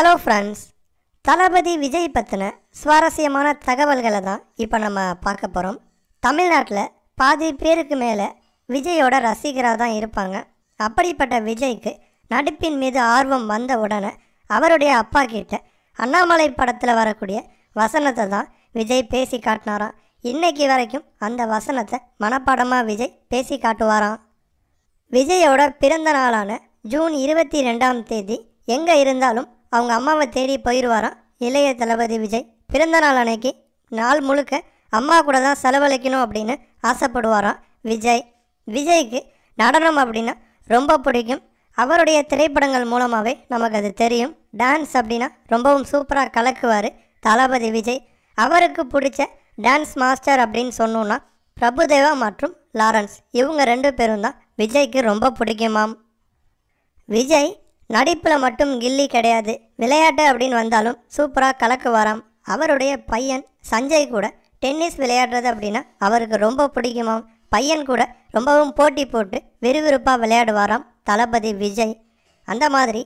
hello friends தளபதி விஜய் பற்றின சுவாரஸ்யமான தகவல்களை தான் இப்போ நம்ம பார்க்க போகிறோம் தமிழ்நாட்டில் பாதி பேருக்கு மேலே விஜயோட ரசிகராக தான் இருப்பாங்க அப்படிப்பட்ட விஜய்க்கு நடிப்பின் மீது ஆர்வம் வந்த உடனே அவருடைய அப்பா கிட்ட அண்ணாமலை படத்தில் வரக்கூடிய வசனத்தை தான் விஜய் பேசி காட்டினாராம் இன்னைக்கு வரைக்கும் அந்த வசனத்தை மனப்பாடமாக விஜய் பேசி காட்டுவாராம் விஜயோட பிறந்த நாளான ஜூன் இருபத்தி ரெண்டாம் தேதி எங்கே இருந்தாலும் அவங்க அம்மாவை தேடி போயிடுவாராம் இளைய தளபதி விஜய் பிறந்த நாள் அன்னைக்கு நாள் முழுக்க அம்மா கூட தான் செலவழிக்கணும் அப்படின்னு ஆசைப்படுவாராம் விஜய் விஜய்க்கு நடனம் அப்படின்னா ரொம்ப பிடிக்கும் அவருடைய திரைப்படங்கள் மூலமாகவே நமக்கு அது தெரியும் டான்ஸ் அப்படின்னா ரொம்பவும் சூப்பராக கலக்குவார் தளபதி விஜய் அவருக்கு பிடிச்ச டான்ஸ் மாஸ்டர் அப்படின்னு சொன்னோன்னா பிரபுதேவா மற்றும் லாரன்ஸ் இவங்க ரெண்டு பேரும் தான் விஜய்க்கு ரொம்ப பிடிக்குமாம் விஜய் நடிப்பில் மட்டும் கில்லி கிடையாது விளையாட்டு அப்படின்னு வந்தாலும் சூப்பராக கலக்குவாராம் அவருடைய பையன் சஞ்சய் கூட டென்னிஸ் விளையாடுறது அப்படின்னா அவருக்கு ரொம்ப பிடிக்குமாம் பையன் கூட ரொம்பவும் போட்டி போட்டு விறுவிறுப்பாக விளையாடுவாராம் தளபதி விஜய் அந்த மாதிரி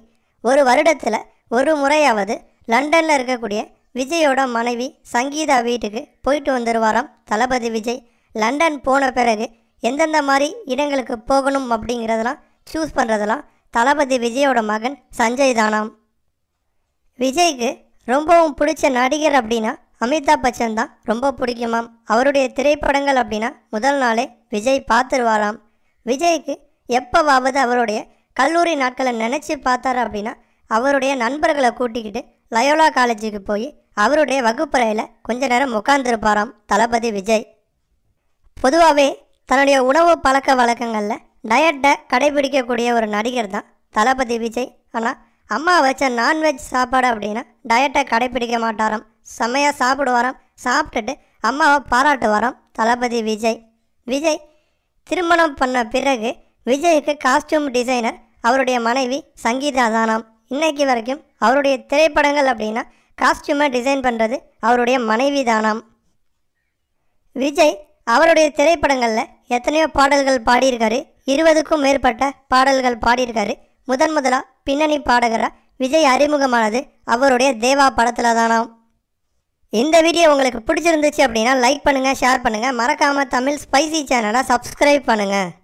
ஒரு வருடத்தில் ஒரு முறையாவது லண்டனில் இருக்கக்கூடிய விஜயோட மனைவி சங்கீதா வீட்டுக்கு போயிட்டு வந்துடுவாராம் தளபதி விஜய் லண்டன் போன பிறகு எந்தெந்த மாதிரி இடங்களுக்கு போகணும் அப்படிங்கிறதெல்லாம் சூஸ் பண்ணுறதெல்லாம் தளபதி விஜயோட மகன் சஞ்சய் தானாம் விஜய்க்கு ரொம்பவும் பிடிச்ச நடிகர் அப்படின்னா அமிதாப் பச்சன் தான் ரொம்ப பிடிக்குமாம் அவருடைய திரைப்படங்கள் அப்படின்னா முதல் நாளே விஜய் பார்த்துருவாராம் விஜய்க்கு எப்போவாவது அவருடைய கல்லூரி நாட்களை நினச்சி பார்த்தார் அப்படின்னா அவருடைய நண்பர்களை கூட்டிக்கிட்டு லயோலா காலேஜுக்கு போய் அவருடைய வகுப்பறையில் கொஞ்ச நேரம் உட்காந்துருப்பாராம் தளபதி விஜய் பொதுவாகவே தன்னுடைய உணவு பழக்க வழக்கங்களில் டயட்டை கடைபிடிக்கக்கூடிய ஒரு நடிகர் தான் தளபதி விஜய் ஆனால் அம்மா வச்ச நான்வெஜ் சாப்பாடு அப்படின்னா டயட்டை கடைபிடிக்க மாட்டாராம் செம்மையாக சாப்பிடுவாராம் சாப்பிட்டுட்டு அம்மாவை பாராட்டுவாராம் தளபதி விஜய் விஜய் திருமணம் பண்ண பிறகு விஜய்க்கு காஸ்டியூம் டிசைனர் அவருடைய மனைவி சங்கீதா தானாம் இன்றைக்கு வரைக்கும் அவருடைய திரைப்படங்கள் அப்படின்னா காஸ்டியூமை டிசைன் பண்ணுறது அவருடைய மனைவி தானாம் விஜய் அவருடைய திரைப்படங்களில் எத்தனையோ பாடல்கள் பாடியிருக்காரு இருபதுக்கும் மேற்பட்ட பாடல்கள் பாடியிருக்காரு முதன் முதலாக பின்னணி பாடகராக விஜய் அறிமுகமானது அவருடைய தேவா படத்தில் தானாம் இந்த வீடியோ உங்களுக்கு பிடிச்சிருந்துச்சு அப்படின்னா லைக் பண்ணுங்கள் ஷேர் பண்ணுங்கள் மறக்காமல் தமிழ் ஸ்பைசி சேனலை சப்ஸ்கிரைப் பண்ணுங்கள்